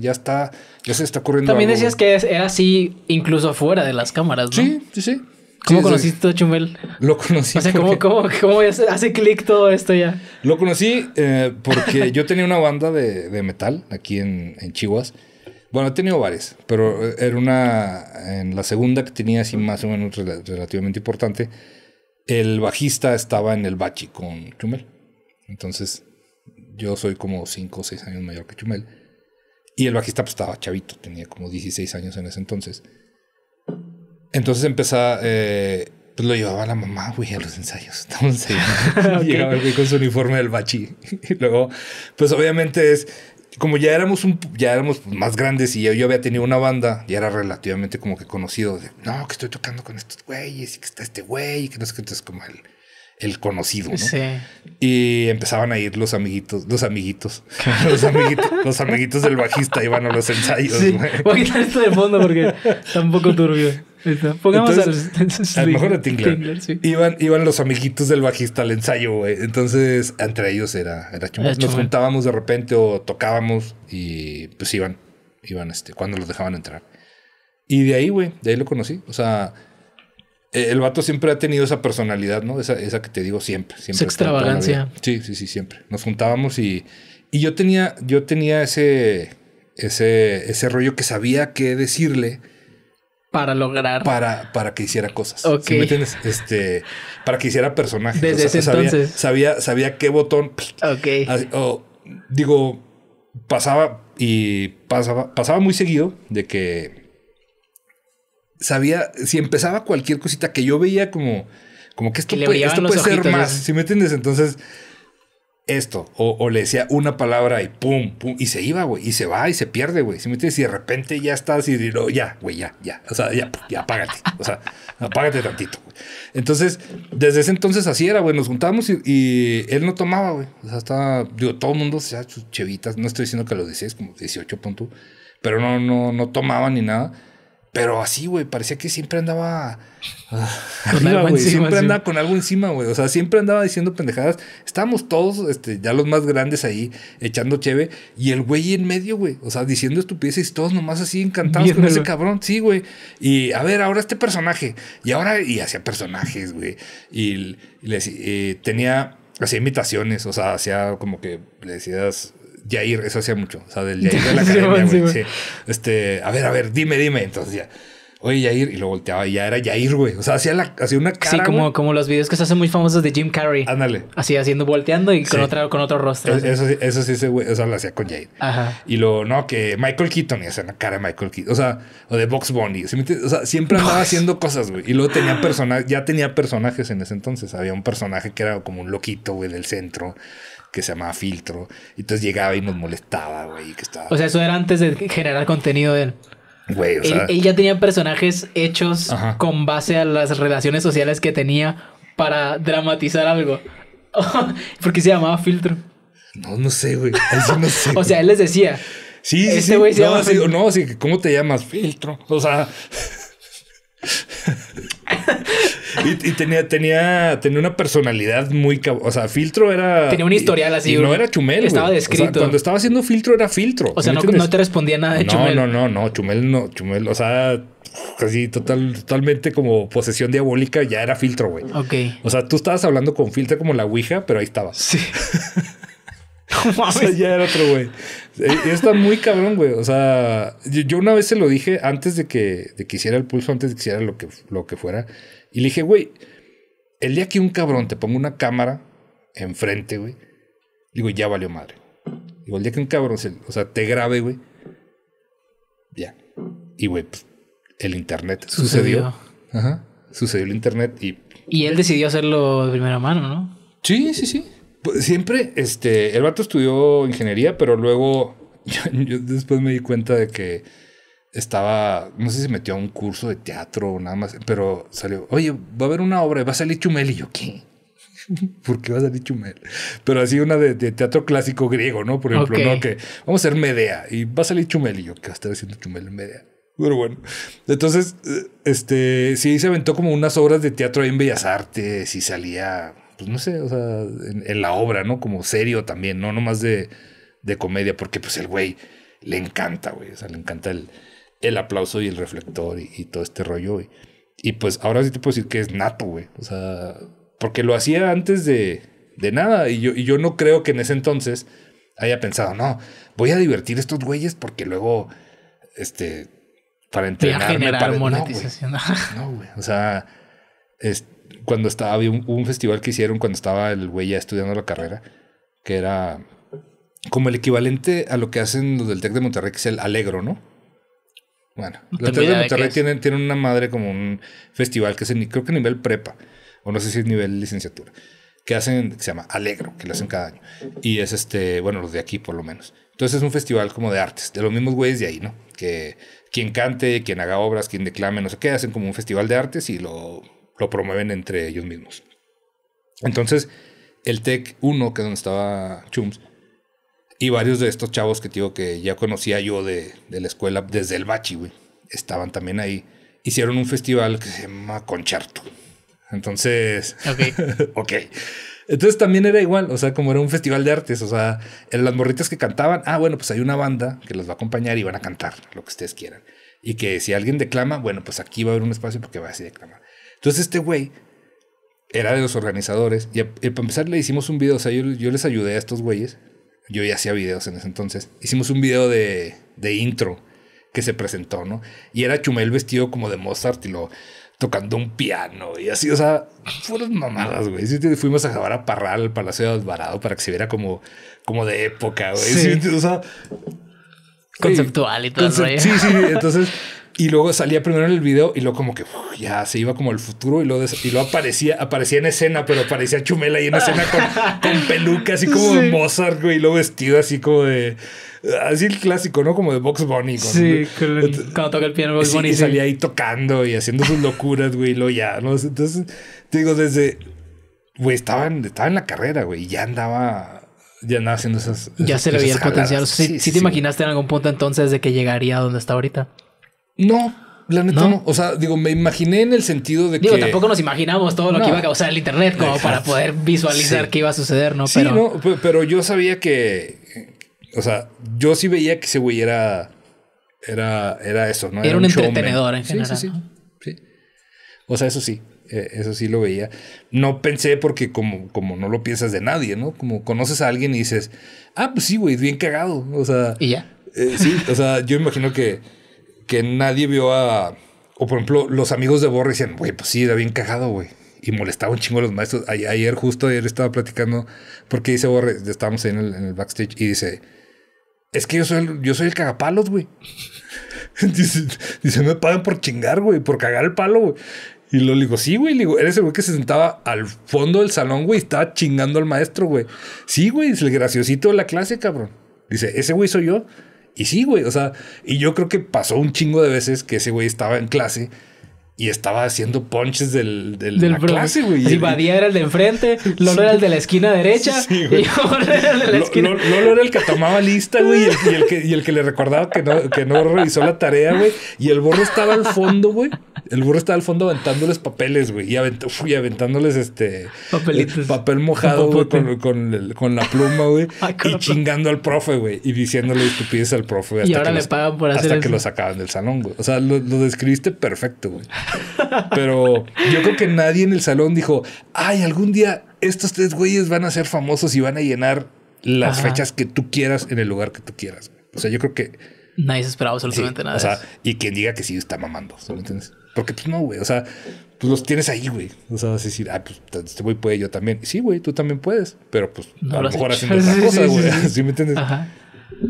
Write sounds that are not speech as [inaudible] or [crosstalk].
Ya está, ya se está ocurriendo. También decías que era así incluso fuera de las cámaras, ¿no? Sí, sí, sí. ¿Cómo conociste a Chumel? Lo conocí. O sea, ¿cómo, hace clic todo esto ya? Lo conocí eh, porque yo tenía una banda de, metal aquí en, en Chihuahua. Bueno, he tenido varias, pero era una. En la segunda que tenía así más o menos relativamente importante. El bajista estaba en el bachi con Chumel. Entonces, yo soy como cinco o seis años mayor que Chumel. Y el bajista pues, estaba chavito, tenía como 16 años en ese entonces. Entonces empezaba, eh, pues lo llevaba la mamá, güey, a los ensayos. [laughs] Entonces [laughs] llegaba con su uniforme del bachi. [laughs] y luego, pues obviamente es, como ya éramos, un, ya éramos más grandes y yo, había tenido una banda, y era relativamente como que conocido. De, no, que estoy tocando con estos güeyes y que está este güey y que no sé qué. Entonces como el el conocido. ¿no? Sí. Y empezaban a ir los amiguitos, los amiguitos, [laughs] los amiguitos, los amiguitos del bajista iban a los ensayos. Sí. Voy a quitar esto de fondo porque está un poco turbio. Pongamos a... al, a [laughs] lo mejor a Tingler. iban, iban los amiguitos del bajista al ensayo, güey. Entonces, entre ellos era, era Nos juntábamos de repente o tocábamos y pues iban, iban este, cuando los dejaban entrar. Y de ahí, güey, de ahí lo conocí. O sea, eh, el vato siempre ha tenido esa personalidad, ¿no? Esa, esa que te digo siempre. siempre esa extravagancia. Sí, sí, sí, siempre. Nos juntábamos y, yo tenía, yo tenía ese, ese, ese rollo que sabía qué decirle. Para lograr. Para, para que hiciera cosas. Ok. Este, para que hiciera personajes. Desde sabía, entonces. Sabía, qué botón. Ok. digo, pasaba y pasaba, pasaba muy seguido de que sabía, si empezaba cualquier cosita que yo veía como, como que esto puede, puede ser más, si me entiendes? Entonces, esto, o, le decía una palabra y pum, pum, y se iba, güey, y se va y se pierde, güey, si me entiendes? Y de repente ya estás y digo, ya, güey, ya, ya, o sea, ya, ya apágate, o sea, [laughs] apágate tantito, Entonces, desde ese entonces así era, güey, nos juntamos y, él no tomaba, güey, o sea, estaba, digo, todo el mundo, o sea, sus chevitas, no estoy diciendo que lo decías, como 18 puntos, pero no, no, no tomaba ni nada. Pero así, güey, parecía que siempre andaba [laughs] Siempre andaba con algo encima, güey. O sea, siempre andaba diciendo pendejadas. Estábamos todos, este, ya los más grandes ahí, echando cheve. Y el güey en medio, güey. O sea, diciendo estupideces, todos nomás así encantados con ese cabrón. Sí, güey. Y a ver, ahora este personaje. Y ahora, y hacía personajes, güey. Y, eh, tenía, hacía imitaciones. O sea, hacía como que le decías Jair, eso hacía mucho. O sea, del [laughs] Jair de la academia, güey. Este, a ver, a ver, dime, dime. Entonces ya. Oye, Jair, y lo volteaba y ya era Jair, güey. O sea, hacía, una cara. Sí, como, como los videos que se hacen muy famosos de Jim Carrey. Ándale. Así, haciendo volteando y con, con otro rostro. eso, eso sí, ese güey, o sea, lo hacía con Jair. Ajá. Y lo, no, que Michael Keaton y hacía una cara de Michael Keaton. O sea, o de Box Bunny. O sea, siempre andaba haciendo cosas, güey. Y luego tenía personajes, ya tenía personajes en ese entonces. Había un personaje que era como un loquito, güey, del centro que se llamaba Filtro. Y entonces llegaba y nos molestaba, güey. Que estaba... O sea, eso era antes de generar contenido de él. Güey, o sea... él, ya tenía personajes hechos con base a las relaciones sociales que tenía para dramatizar algo. [laughs] Porque se llamaba Filtro. No, no sé, güey. Eso no sé. [laughs] o sea, él les decía. Sí, sí, este no, llama sí, no, sí, ¿cómo te llamas? Filtro. O sea. [laughs] y, tenía, tenía, tenía una personalidad muy... O sea, Filtro era... Tenía un historial así. Y, no era Chumel. Estaba descrito. cuando estaba haciendo Filtro era Filtro. O sea, no, te respondía nada de Chumel. No, no, no, Chumel no. Chumel, o sea, casi total, totalmente como posesión diabólica ya era Filtro, güey. Ok. O sea, tú estabas hablando con Filtro como la Ouija, pero ahí estabas. Sí. [laughs] [laughs] o ya era otro güey. Eh, está muy cabrón, güey. O sea, yo, una vez se lo dije antes de que, de hiciera el pulso, antes de que hiciera lo que, lo que fuera. Y le dije, güey, el día que un cabrón te ponga una cámara enfrente, güey, digo, ya valió madre. Digo, el día que un cabrón, o sea, te grabe, güey, ya. Y, güey, pues, el internet sucedió. sucedió. Sucedió el internet y. Y él decidió hacerlo de primera mano, ¿no? Sí, sí, sí. Pues, siempre, este, el vato estudió ingeniería, pero luego [laughs] yo, después me di cuenta de que estaba, no sé si metió a un curso de teatro o nada más, pero salió, oye, va a haber una obra, va a salir Chumel y yo, ¿qué? [laughs] ¿Por qué va a salir Chumel? Pero así una de, teatro clásico griego, ¿no? Por ejemplo, ¿no? Que vamos a hacer Medea y va a salir Chumel y yo, ¿qué va a estar haciendo Chumel en Medea? Pero bueno, entonces, eh, este, sí se aventó como unas obras de teatro ahí en Bellas Artes y salía pues no sé, o sea, en, la obra, ¿no? Como serio también, no más de, de comedia, porque pues el güey le encanta, güey, o sea, le encanta el, el aplauso y el reflector y, todo este rollo, güey. Y pues ahora sí te puedo decir que es nato, güey, o sea, porque lo hacía antes de, nada y yo, yo no creo que en ese entonces haya pensado, no, voy a divertir a estos güeyes porque luego, este, para entrenarme. Voy a generar No, güey. o sea, este cuando estaba, había un, festival que hicieron cuando estaba el güey ya estudiando la carrera, que era como el equivalente a lo que hacen los del TEC de Monterrey, que es el Alegro, ¿no? Bueno, los TEC de Monterrey tienen, una madre como un festival que es, en, creo que a nivel prepa, o no sé si es nivel licenciatura, que hacen, se llama Alegro, que lo hacen cada año. Y es este, bueno, los de aquí por lo menos. Entonces es un festival como de artes, de los mismos güeyes de ahí, ¿no? Que quien cante, quien haga obras, quien declame, no sé qué, hacen como un festival de artes y lo lo promueven entre ellos mismos. Entonces, el Tech 1, que es donde estaba Chums, y varios de estos chavos que digo que ya conocía yo de, la escuela desde el bachi, güey, estaban también ahí. Hicieron un festival que se llama Concerto. Entonces, ok. [laughs] ok. Entonces también era igual, o sea, como era un festival de artes, o sea, en las morritas que cantaban, ah, bueno, pues hay una banda que los va a acompañar y van a cantar lo que ustedes quieran. Y que si alguien declama, bueno, pues aquí va a haber un espacio porque va a decir declamar. Entonces este güey era de los organizadores y, para empezar le hicimos un video, o sea, yo, les ayudé a estos güeyes, yo ya hacía videos en ese entonces, hicimos un video de, de intro que se presentó, ¿no? Y era Chumel vestido como de Mozart y lo tocando un piano y así, o sea, fueron mamadas, güey. fuimos a acabar a Parral, al Palacio de Alvarado, para que se viera como, como de época, güey. o conceptual y todo. Sí, sí, entonces y luego salía primero en el video y luego como que ya se iba como el futuro y luego, y aparecía, aparecía en escena, pero aparecía Chumela y en escena [laughs] con, peluca así como Mozart, güey, y vestido así como de... Así el clásico, ¿no? Como de Box Bunny. sí, cuando toca el piano Box Bunny. Y salía ahí tocando y haciendo sus locuras, güey, y luego ya, ¿no? Entonces, te digo, desde... Güey, estaba en, la carrera, güey, y ya andaba ya andaba haciendo esas. ya se le veía el potencial. Si, te imaginaste en algún punto entonces de que llegaría a donde está ahorita. No, la neta ¿No? O sea, digo, me imaginé en el sentido de que. Digo, tampoco nos imaginamos todo lo que iba a causar el Internet como para poder visualizar qué iba a suceder, ¿no? pero... no, pero yo sabía que. O sea, yo sí veía que ese güey era. Era, era eso, ¿no? Era, un, entretenedor en general. Sí, sí, sí, O sea, eso sí. Eh, eso sí lo veía. No pensé porque como, como no lo piensas de nadie, ¿no? Como conoces a alguien y dices, ah, pues sí, güey, bien cagado. O sea. Y ya. Eh, sí, o sea, yo imagino que que nadie vio a. O por ejemplo, los amigos de Borre decían, güey, pues sí, era bien cagado, güey. Y molestaba un chingo a los maestros. ayer, justo ayer, estaba platicando, porque dice Borre, estábamos en el, backstage, y dice, es que yo soy el, yo soy el cagapalos, güey. [laughs] dice, dice, me pagan por chingar, güey, por cagar el palo, güey. Y lo digo, sí, güey, le digo, eres el güey que se sentaba al fondo del salón, güey, y estaba chingando al maestro, güey. Sí, güey, es el graciosito de la clase, cabrón. Dice, ese güey soy yo. Y sí, güey, o sea, y yo creo que pasó un chingo de veces que ese güey estaba en clase y estaba haciendo ponches del, del, la clase, güey. Y Badía era el de enfrente, [laughs] Lolo era el de la esquina derecha, sí, y el Lolo, era el que tomaba lista, güey, y el, que, el que le recordaba que no, que no revisó la tarea, güey. Y el burro estaba al fondo, güey. El burro estaba al fondo aventándoles papeles, güey. Y, aventándoles este... Papel mojado, güey, con, la pluma, güey. [laughs] y chingando al profe, güey. Y diciéndole estupidez al profe, hasta Y ahora le por hacer Hasta que lo sacaban del salón, güey. O sea, lo, lo describiste perfecto, güey. Pero yo creo que nadie en el salón dijo, ay, algún día estos tres güeyes van a ser famosos y van a llenar las fechas que tú quieras en el lugar que tú quieras. O sea, yo creo que... Nadie se esperaba absolutamente nada. O sea, y quien diga que sí está mamando, Porque pues no, güey. O sea, pues los tienes ahí, güey. O sea, vas a decir, ah, pues este güey puede, yo también. Sí, güey, tú también puedes. Pero pues a lo, mejor haciendo güey. Sí, me entiendes? Ajá.